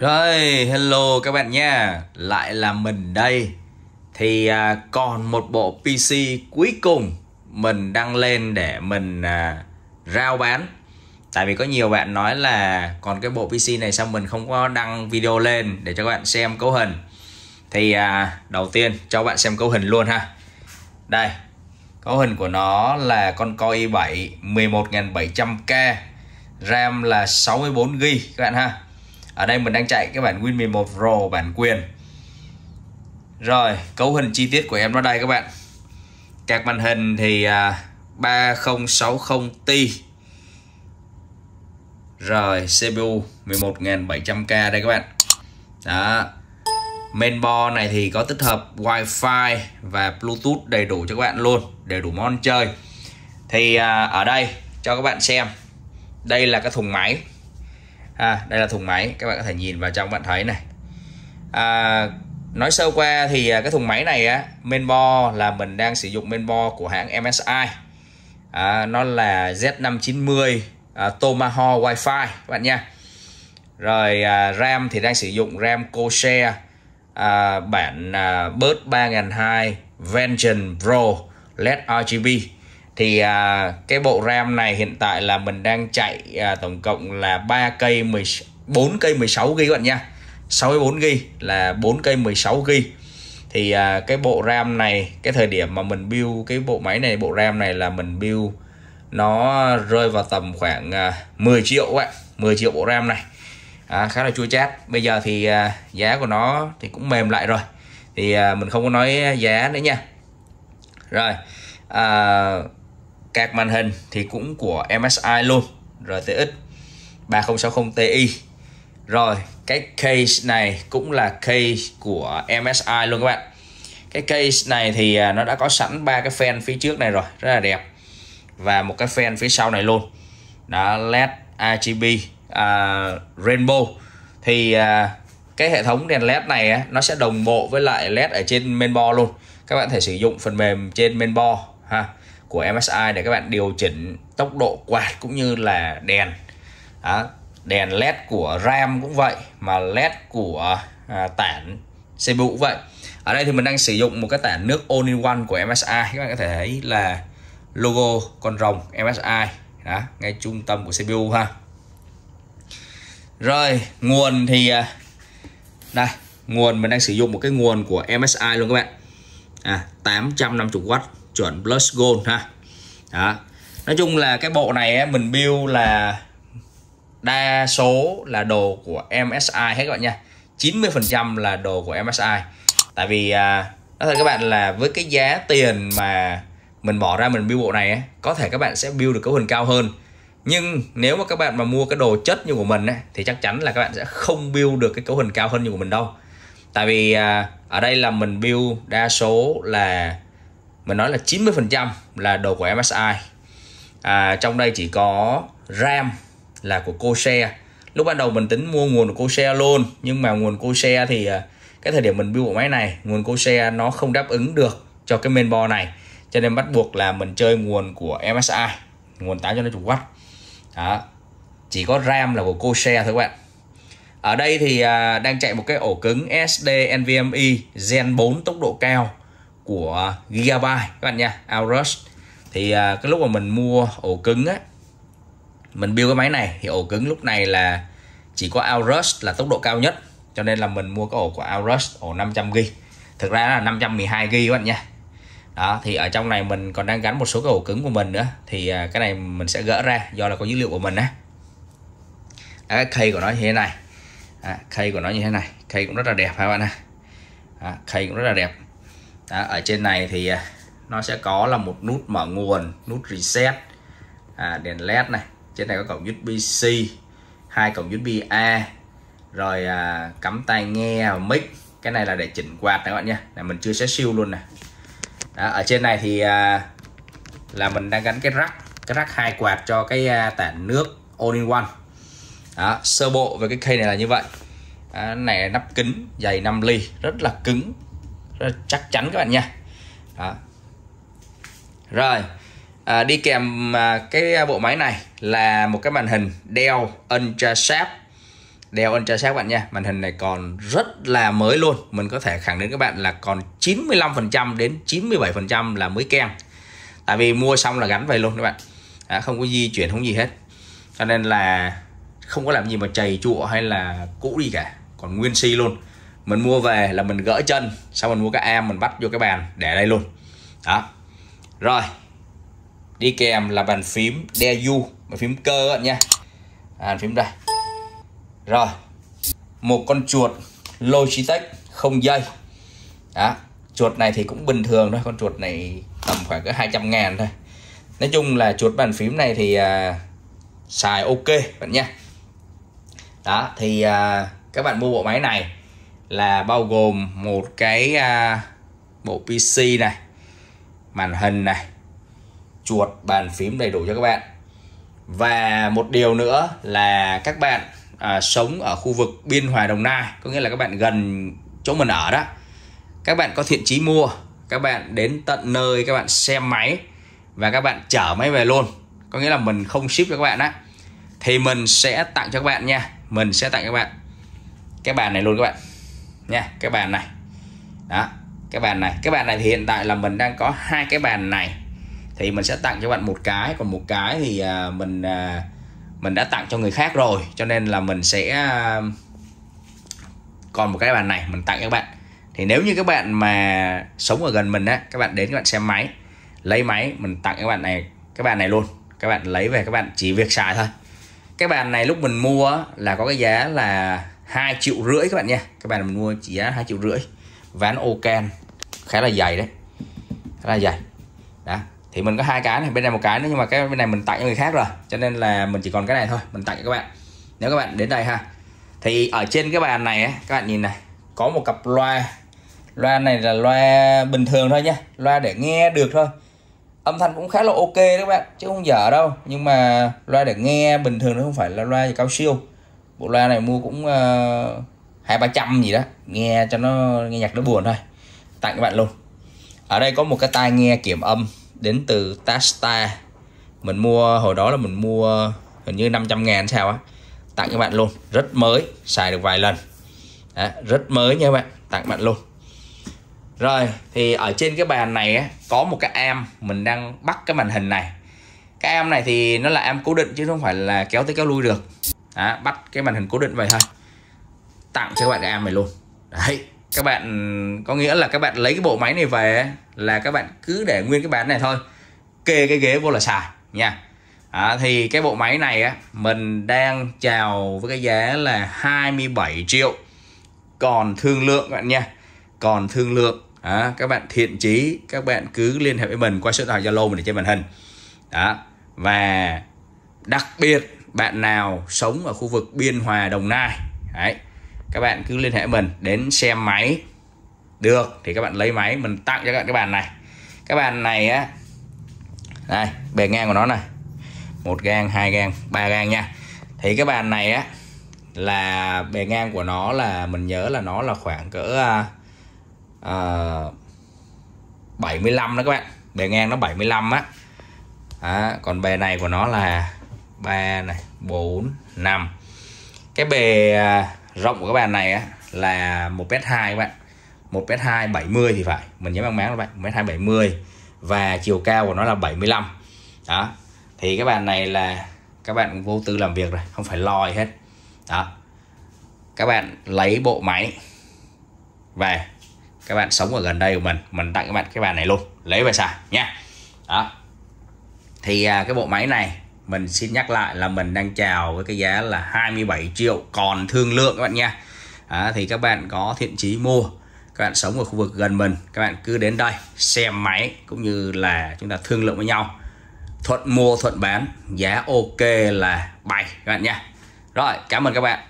Rồi, hello các bạn nha Lại là mình đây Thì à, còn một bộ PC cuối cùng Mình đăng lên để mình à, rao bán Tại vì có nhiều bạn nói là Còn cái bộ PC này sao mình không có đăng video lên Để cho các bạn xem cấu hình Thì à, đầu tiên cho bạn xem cấu hình luôn ha Đây Cấu hình của nó là con Core i7 11700K RAM là 64GB các bạn ha ở đây mình đang chạy cái bản Win 11 Pro bản quyền rồi cấu hình chi tiết của em nó đây các bạn các màn hình thì à, 3060 T rồi CPU 11700K đây các bạn đó mainboard này thì có tích hợp Wi-Fi và Bluetooth đầy đủ cho các bạn luôn đầy đủ món chơi thì à, ở đây cho các bạn xem đây là cái thùng máy à, đây là thùng máy các bạn có thể nhìn vào trong bạn thấy này à, nói sơ qua thì à, cái thùng máy này á mainboard là mình đang sử dụng mainboard của hãng MSI à, nó là Z590 à, Tomahawk Wi-Fi các bạn nha rồi à, RAM thì đang sử dụng RAM Corsair à, bản à, Bird hai Vengeance Pro LED RGB thì à, cái bộ RAM này hiện tại là mình đang chạy à, tổng cộng là 3 cây 10 4 cây 16 GB bạn nha. 64 GB là 4 cây 16 GB. Thì à, cái bộ RAM này cái thời điểm mà mình build cái bộ máy này bộ RAM này là mình build nó rơi vào tầm khoảng à, 10 triệu các bạn, 10 triệu bộ RAM này. À, khá là chua chát. Bây giờ thì à, giá của nó thì cũng mềm lại rồi. Thì à, mình không có nói giá nữa nha. Rồi. À, các màn hình thì cũng của MSI luôn RTX 3060 Ti rồi cái case này cũng là case của MSI luôn các bạn cái case này thì à, nó đã có sẵn ba cái fan phía trước này rồi rất là đẹp và một cái fan phía sau này luôn đó led RGB à, rainbow thì à, cái hệ thống đèn led này á, nó sẽ đồng bộ với lại led ở trên mainboard luôn các bạn thể sử dụng phần mềm trên mainboard ha của MSI để các bạn điều chỉnh tốc độ quạt cũng như là đèn đó, đèn led của RAM cũng vậy mà led của à, tản CPU cũng vậy ở đây thì mình đang sử dụng một cái tản nước all in one của MSI các bạn có thể thấy là logo con rồng MSI đó, ngay trung tâm của CPU ha rồi nguồn thì à, đây nguồn mình đang sử dụng một cái nguồn của MSI luôn các bạn à, 850W chuẩn plus gold ha đó nói chung là cái bộ này ấy, mình build là đa số là đồ của MSI hết các bạn nha 90% là đồ của MSI tại vì à, nói thật các bạn là với cái giá tiền mà mình bỏ ra mình build bộ này ấy, có thể các bạn sẽ build được cấu hình cao hơn nhưng nếu mà các bạn mà mua cái đồ chất như của mình ấy, thì chắc chắn là các bạn sẽ không build được cái cấu hình cao hơn như của mình đâu tại vì à, ở đây là mình build đa số là mình nói là 90% là đồ của MSI à, trong đây chỉ có RAM là của Corsair lúc ban đầu mình tính mua nguồn của Corsair luôn nhưng mà nguồn Corsair thì à, cái thời điểm mình build bộ máy này nguồn Corsair nó không đáp ứng được cho cái mainboard này cho nên bắt buộc là mình chơi nguồn của MSI nguồn cho 850W đó chỉ có RAM là của Corsair thôi các bạn ở đây thì à, đang chạy một cái ổ cứng SD NVMe Gen 4 tốc độ cao của Gigabyte các bạn nha Aorus thì à, cái lúc mà mình mua ổ cứng á mình build cái máy này thì ổ cứng lúc này là chỉ có Aorus là tốc độ cao nhất cho nên là mình mua cái ổ của Aorus ổ 500 G, thực ra là 512 G các bạn nha đó thì ở trong này mình còn đang gắn một số cái ổ cứng của mình nữa thì à, cái này mình sẽ gỡ ra do là có dữ liệu của mình á à, cái cây của nó như thế này à, cây của nó như thế này cây cũng rất là đẹp các bạn ạ à, cây cũng rất là đẹp đó, ở trên này thì à, nó sẽ có là một nút mở nguồn nút reset à, đèn led này trên này có cổng USB-C hai cổng USB-A rồi à, cắm tai nghe mic cái này là để chỉnh quạt các bạn nha này mình chưa sẽ siêu luôn này Đó, ở trên này thì à, là mình đang gắn cái rắc cái rắc hai quạt cho cái à, tản nước all in one Đó, sơ bộ về cái cây này là như vậy à, này nắp kính dày 5 ly rất là cứng Ờ, chắc chắn các bạn nha đó. rồi à, đi kèm à, cái bộ máy này là một cái màn hình Dell Ultrasharp Dell Ultrasharp bạn nha màn hình này còn rất là mới luôn mình có thể khẳng định các bạn là còn 95% đến 97% là mới keng tại vì mua xong là gắn về luôn các bạn à, không có di chuyển không gì hết cho nên là không có làm gì mà chày chụa hay là cũ đi cả còn nguyên si luôn mình mua về là mình gỡ chân xong mình mua cái am mình bắt vô cái bàn để đây luôn đó rồi đi kèm là bàn phím đe du bàn phím cơ bạn nha à, bàn phím đây rồi một con chuột Logitech không dây đó chuột này thì cũng bình thường thôi con chuột này tầm khoảng cỡ 200 ngàn thôi nói chung là chuột bàn phím này thì à, xài ok bạn nha đó thì à, các bạn mua bộ máy này là bao gồm một cái à, bộ PC này màn hình này chuột bàn phím đầy đủ cho các bạn và một điều nữa là các bạn à, sống ở khu vực biên hòa đồng nai có nghĩa là các bạn gần chỗ mình ở đó các bạn có thiện chí mua các bạn đến tận nơi các bạn xem máy và các bạn chở máy về luôn có nghĩa là mình không ship cho các bạn á thì mình sẽ tặng cho các bạn nha mình sẽ tặng cho các bạn cái bàn này luôn các bạn nha cái bàn này đó cái bàn này cái bàn này thì hiện tại là mình đang có hai cái bàn này thì mình sẽ tặng cho bạn một cái còn một cái thì à, mình à, mình đã tặng cho người khác rồi cho nên là mình sẽ à, còn một cái bàn này mình tặng cho các bạn thì nếu như các bạn mà sống ở gần mình á các bạn đến các bạn xem máy lấy máy mình tặng các bạn này cái bàn này luôn các bạn lấy về các bạn chỉ việc xài thôi cái bàn này lúc mình mua là có cái giá là 2 triệu rưỡi các bạn nha các bạn mình mua chỉ giá 2 triệu rưỡi ván oken, khá là dày đấy khá là dày đó thì mình có hai cái này bên này một cái nữa nhưng mà cái bên này mình tặng cho người khác rồi cho nên là mình chỉ còn cái này thôi mình tặng cho các bạn nếu các bạn đến đây ha thì ở trên cái bàn này các bạn nhìn này có một cặp loa loa này là loa bình thường thôi nhá loa để nghe được thôi âm thanh cũng khá là ok đó các bạn chứ không dở đâu nhưng mà loa để nghe bình thường nó không phải là loa gì cao siêu bộ loa này mua cũng ờ, hai ba trăm gì đó nghe cho nó nghe nhạc nó buồn thôi tặng các bạn luôn ở đây có một cái tai nghe kiểm âm đến từ Tasta mình mua hồi đó là mình mua hình như 500 ngàn sao á tặng các bạn luôn rất mới xài được vài lần đó, rất mới nha các bạn tặng bạn luôn rồi thì ở trên cái bàn này á, có một cái em mình đang bắt cái màn hình này cái em này thì nó là em cố định chứ không phải là kéo tới kéo lui được đó, bắt cái màn hình cố định vậy thôi tặng cho các bạn cái am này luôn đấy các bạn có nghĩa là các bạn lấy cái bộ máy này về là các bạn cứ để nguyên cái bàn này thôi kê cái ghế vô là xài nha à, thì cái bộ máy này á mình đang chào với cái giá là 27 triệu còn thương lượng các bạn nha còn thương lượng à, các bạn thiện chí các bạn cứ liên hệ với mình qua số điện thoại Zalo mình để trên màn hình đó và đặc biệt bạn nào sống ở khu vực Biên Hòa Đồng Nai đấy các bạn cứ liên hệ mình đến xem máy được thì các bạn lấy máy mình tặng cho các bạn cái bàn này cái bàn này á đây bề ngang của nó này một gang hai gang ba gang nha thì cái bàn này á là bề ngang của nó là mình nhớ là nó là khoảng cỡ uh, à, 75 à, đó các bạn bề ngang nó 75 á à, còn bề này của nó là 3 này 4 5 cái bề à, rộng của các bạn này á, là 1m2 các bạn 1m2 70 thì phải mình nhớ mang máng các bạn 1m2 70 và chiều cao của nó là 75 đó thì các bạn này là các bạn vô tư làm việc rồi không phải lo gì hết đó các bạn lấy bộ máy về các bạn sống ở gần đây của mình mình tặng các bạn cái bàn này luôn lấy về xài nha đó thì à, cái bộ máy này mình xin nhắc lại là mình đang chào với cái giá là 27 triệu còn thương lượng các bạn nha à, thì các bạn có thiện chí mua các bạn sống ở khu vực gần mình các bạn cứ đến đây xem máy cũng như là chúng ta thương lượng với nhau thuận mua thuận bán giá ok là bày các bạn nha rồi cảm ơn các bạn